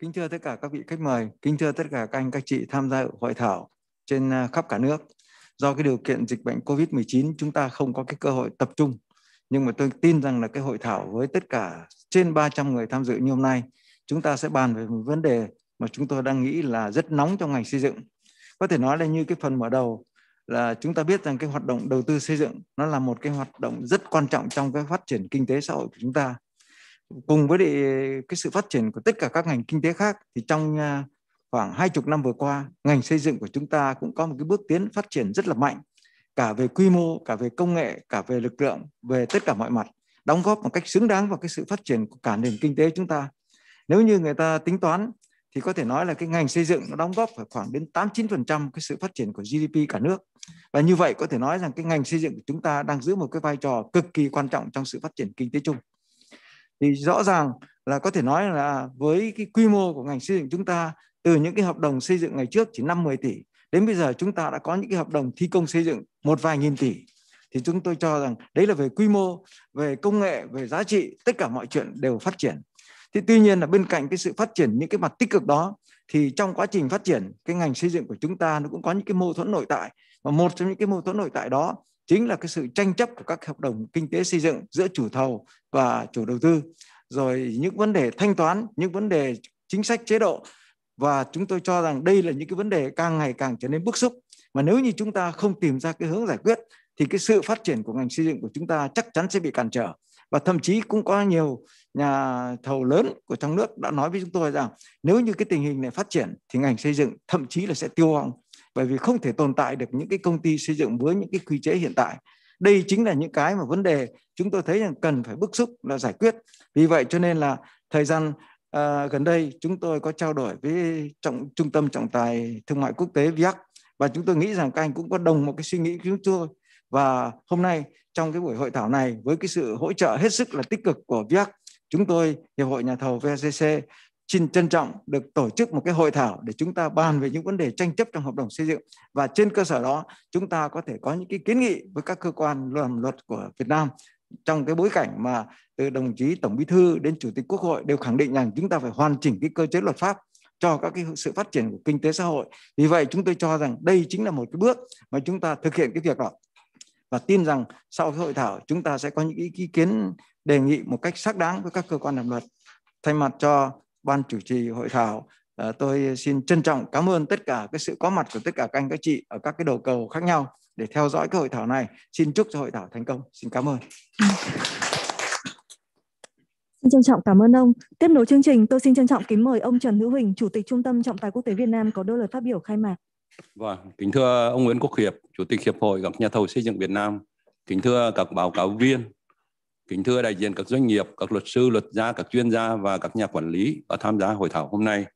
Kính thưa tất cả các vị khách mời, kính thưa tất cả các anh các chị tham gia hội thảo trên à, khắp cả nước. Do cái điều kiện dịch bệnh Covid-19 chúng ta không có cái cơ hội tập trung nhưng mà tôi tin rằng là cái hội thảo với tất cả trên 300 người tham dự như hôm nay chúng ta sẽ bàn về một vấn đề mà chúng tôi đang nghĩ là rất nóng trong ngành xây dựng. Có thể nói là như cái phần mở đầu là chúng ta biết rằng cái hoạt động đầu tư xây dựng nó là một cái hoạt động rất quan trọng trong cái phát triển kinh tế xã hội của chúng ta cùng với cái sự phát triển của tất cả các ngành kinh tế khác thì trong à, khoảng hai chục năm vừa qua ngành xây dựng của chúng ta cũng có một cái bước tiến phát triển rất là mạnh cả về quy mô cả về công nghệ cả về lực lượng về tất cả mọi mặt đóng góp một cách xứng đáng vào cái sự phát triển của cả nền kinh tế chúng ta nếu như người ta tính toán thì có thể nói là cái ngành xây dựng nó đóng góp khoảng đến 8 9% cái sự phát triển của GDP cả nước. Và như vậy có thể nói rằng cái ngành xây dựng của chúng ta đang giữ một cái vai trò cực kỳ quan trọng trong sự phát triển kinh tế chung thì rõ ràng là có thể nói là với cái quy mô của ngành xây dựng chúng ta từ những cái hợp đồng xây dựng ngày trước chỉ 5 10 tỷ đến bây giờ chúng ta đã có những cái hợp đồng thi công xây dựng một vài nghìn tỷ thì chúng tôi cho rằng đấy là về quy mô, về công nghệ, về giá trị, tất cả mọi chuyện đều phát triển. Thì tuy nhiên là bên cạnh cái sự phát triển những cái mặt tích cực đó thì trong quá trình phát triển cái ngành xây dựng của chúng ta nó cũng có những cái mâu thuẫn nội tại và một trong những cái mâu thuẫn nội tại đó chính là cái sự tranh chấp của các hợp đồng kinh tế xây dựng giữa chủ thầu và chủ đầu tư rồi những vấn đề thanh toán những vấn đề chính sách chế độ và chúng tôi cho rằng đây là những cái vấn đề càng ngày càng trở nên bức xúc mà nếu như chúng ta không tìm ra cái hướng giải quyết thì cái sự phát triển của ngành xây dựng của chúng ta chắc chắn sẽ bị cản trở và thậm chí cũng có nhiều nhà thầu lớn của trong nước đã nói với chúng tôi rằng nếu như cái tình hình này phát triển thì ngành xây dựng thậm chí là sẽ tiêu vong bởi vì không thể tồn tại được những cái công ty xây dựng với những cái quy chế hiện tại đây chính là những cái mà vấn đề chúng tôi thấy rằng cần phải bức xúc là giải quyết vì vậy cho nên là thời gian à, gần đây chúng tôi có trao đổi với trọng trung tâm trọng tài thương mại quốc tế VIAC và chúng tôi nghĩ rằng các anh cũng có đồng một cái suy nghĩ chúng tôi và hôm nay trong cái buổi hội thảo này với cái sự hỗ trợ hết sức là tích cực của VIAC chúng tôi hiệp hội nhà thầu VCC xin trân trọng được tổ chức một cái hội thảo để chúng ta bàn về những vấn đề tranh chấp trong hợp đồng xây dựng và trên cơ sở đó chúng ta có thể có những cái kiến nghị với các cơ quan làm luật của Việt Nam trong cái bối cảnh mà từ đồng chí tổng bí thư đến chủ tịch quốc hội đều khẳng định rằng chúng ta phải hoàn chỉnh cái cơ chế luật pháp cho các cái sự phát triển của kinh tế xã hội vì vậy chúng tôi cho rằng đây chính là một cái bước mà chúng ta thực hiện cái việc đó và tin rằng sau cái hội thảo chúng ta sẽ có những ý kiến đề nghị một cách xác đáng với các cơ quan làm luật thay mặt cho ban chủ trì hội thảo ờ, tôi xin trân trọng cảm ơn tất cả cái sự có mặt của tất cả các anh các chị ở các cái đầu cầu khác nhau để theo dõi cái hội thảo này xin chúc cho hội thảo thành công xin cảm ơn Xin trân trọng cảm ơn ông. Tiếp nối chương trình, tôi xin trân trọng kính mời ông Trần Hữu Huỳnh, Chủ tịch Trung tâm Trọng tài Quốc tế Việt Nam có đôi lời phát biểu khai mạc. Vâng, kính thưa ông Nguyễn Quốc Hiệp, Chủ tịch Hiệp hội các nhà thầu xây dựng Việt Nam. Kính thưa các báo cáo viên, Kính thưa đại diện các doanh nghiệp, các luật sư, luật gia, các chuyên gia và các nhà quản lý đã tham gia hội thảo hôm nay.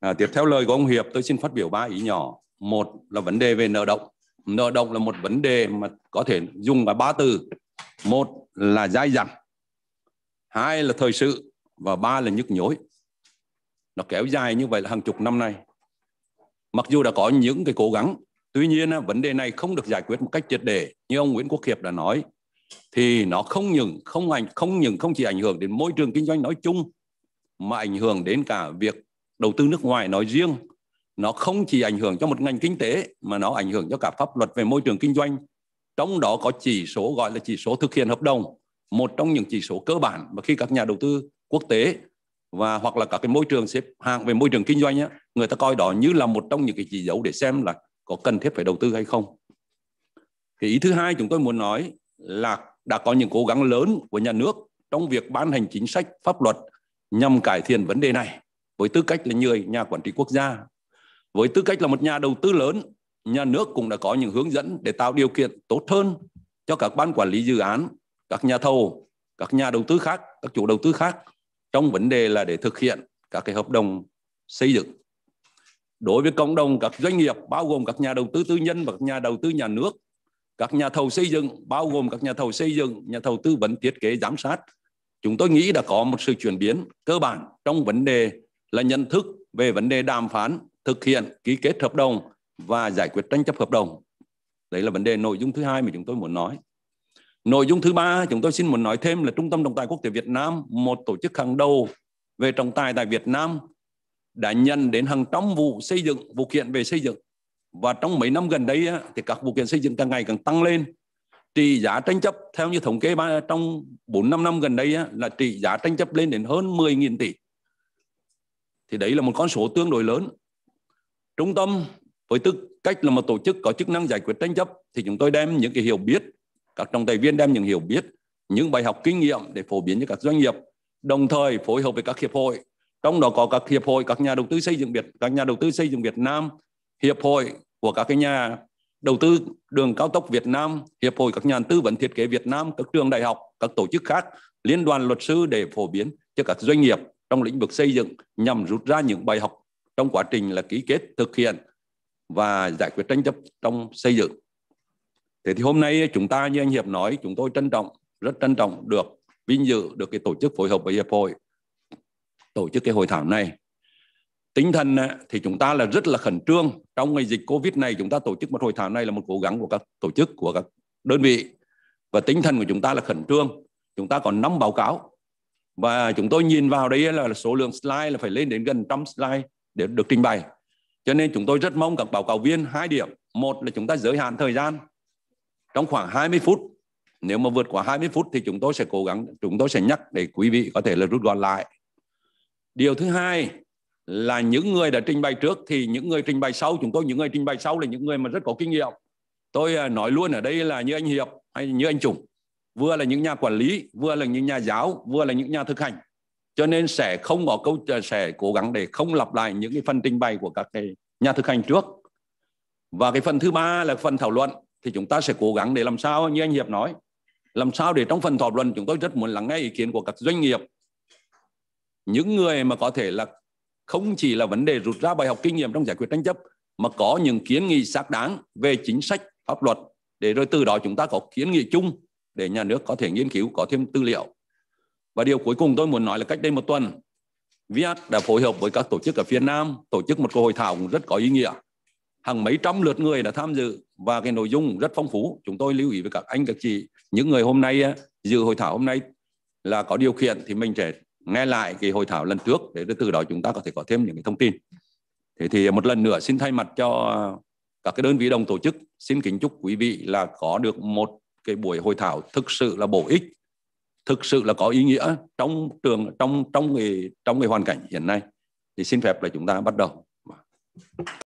À, tiếp theo lời của ông Hiệp, tôi xin phát biểu ba ý nhỏ. Một là vấn đề về nợ động. Nợ động là một vấn đề mà có thể dùng cả ba từ. Một là dai dẳng, hai là thời sự và ba là nhức nhối. Nó kéo dài như vậy là hàng chục năm nay. Mặc dù đã có những cái cố gắng, tuy nhiên vấn đề này không được giải quyết một cách triệt để. Như ông Nguyễn Quốc Hiệp đã nói, thì nó không những không ảnh không những không chỉ ảnh hưởng đến môi trường kinh doanh nói chung mà ảnh hưởng đến cả việc đầu tư nước ngoài nói riêng nó không chỉ ảnh hưởng cho một ngành kinh tế mà nó ảnh hưởng cho cả pháp luật về môi trường kinh doanh trong đó có chỉ số gọi là chỉ số thực hiện hợp đồng một trong những chỉ số cơ bản mà khi các nhà đầu tư quốc tế và hoặc là các cái môi trường xếp hạng về môi trường kinh doanh á, người ta coi đó như là một trong những cái chỉ dấu để xem là có cần thiết phải đầu tư hay không. Cái ý thứ hai chúng tôi muốn nói là đã có những cố gắng lớn của nhà nước trong việc ban hành chính sách pháp luật nhằm cải thiện vấn đề này với tư cách là người nhà quản trị quốc gia với tư cách là một nhà đầu tư lớn nhà nước cũng đã có những hướng dẫn để tạo điều kiện tốt hơn cho các ban quản lý dự án các nhà thầu các nhà đầu tư khác các chủ đầu tư khác trong vấn đề là để thực hiện các cái hợp đồng xây dựng đối với cộng đồng các doanh nghiệp bao gồm các nhà đầu tư tư nhân và các nhà đầu tư nhà nước các nhà thầu xây dựng bao gồm các nhà thầu xây dựng nhà thầu tư vấn thiết kế giám sát chúng tôi nghĩ đã có một sự chuyển biến cơ bản trong vấn đề là nhận thức về vấn đề đàm phán thực hiện ký kết hợp đồng và giải quyết tranh chấp hợp đồng đấy là vấn đề nội dung thứ hai mà chúng tôi muốn nói nội dung thứ ba chúng tôi xin muốn nói thêm là trung tâm trọng tài quốc tế Việt Nam một tổ chức hàng đầu về trọng tài tại Việt Nam đã nhận đến hàng trăm vụ xây dựng vụ kiện về xây dựng và trong mấy năm gần đây thì các vụ kiện xây dựng càng ngày càng tăng lên. Trị giá tranh chấp theo như thống kê trong 4-5 năm gần đây là trị giá tranh chấp lên đến hơn 10.000 tỷ. Thì đấy là một con số tương đối lớn. Trung tâm với tư cách là một tổ chức có chức năng giải quyết tranh chấp thì chúng tôi đem những cái hiểu biết, các trọng tài viên đem những hiểu biết, những bài học kinh nghiệm để phổ biến cho các doanh nghiệp, đồng thời phối hợp với các hiệp hội trong đó có các hiệp hội các nhà đầu tư xây dựng Việt các nhà đầu tư xây dựng Việt Nam hiệp hội của các cái nhà đầu tư đường cao tốc Việt Nam, hiệp hội các nhà tư vấn thiết kế Việt Nam, các trường đại học, các tổ chức khác, liên đoàn luật sư để phổ biến cho các doanh nghiệp trong lĩnh vực xây dựng nhằm rút ra những bài học trong quá trình là ký kết thực hiện và giải quyết tranh chấp trong xây dựng. Thế thì hôm nay chúng ta như anh Hiệp nói, chúng tôi trân trọng, rất trân trọng được vinh dự được cái tổ chức phối hợp với Hiệp hội tổ chức cái hội thảo này tinh thần thì chúng ta là rất là khẩn trương trong ngày dịch covid này chúng ta tổ chức một hội thảo này là một cố gắng của các tổ chức của các đơn vị và tinh thần của chúng ta là khẩn trương chúng ta còn năm báo cáo và chúng tôi nhìn vào đây là số lượng slide là phải lên đến gần trăm slide để được trình bày cho nên chúng tôi rất mong các báo cáo viên hai điểm một là chúng ta giới hạn thời gian trong khoảng 20 phút nếu mà vượt quá 20 phút thì chúng tôi sẽ cố gắng chúng tôi sẽ nhắc để quý vị có thể là rút gọn lại điều thứ hai là những người đã trình bày trước thì những người trình bày sau chúng tôi những người trình bày sau là những người mà rất có kinh nghiệm tôi à, nói luôn ở đây là như anh hiệp hay như anh trùng vừa là những nhà quản lý vừa là những nhà giáo vừa là những nhà thực hành cho nên sẽ không có câu à, sẽ cố gắng để không lặp lại những cái phần trình bày của các cái nhà thực hành trước và cái phần thứ ba là phần thảo luận thì chúng ta sẽ cố gắng để làm sao như anh hiệp nói làm sao để trong phần thảo luận chúng tôi rất muốn lắng nghe ý kiến của các doanh nghiệp những người mà có thể là không chỉ là vấn đề rút ra bài học kinh nghiệm trong giải quyết tranh chấp mà có những kiến nghị xác đáng về chính sách pháp luật để rồi từ đó chúng ta có kiến nghị chung để nhà nước có thể nghiên cứu có thêm tư liệu và điều cuối cùng tôi muốn nói là cách đây một tuần Viat đã phối hợp với các tổ chức ở phía Nam tổ chức một cuộc hội thảo cũng rất có ý nghĩa hàng mấy trăm lượt người đã tham dự và cái nội dung rất phong phú chúng tôi lưu ý với các anh các chị những người hôm nay dự hội thảo hôm nay là có điều kiện thì mình sẽ nghe lại cái hội thảo lần trước để từ đó chúng ta có thể có thêm những cái thông tin. Thế thì một lần nữa xin thay mặt cho các cái đơn vị đồng tổ chức xin kính chúc quý vị là có được một cái buổi hội thảo thực sự là bổ ích, thực sự là có ý nghĩa trong trường trong trong người trong người hoàn cảnh hiện nay. Thì xin phép là chúng ta bắt đầu.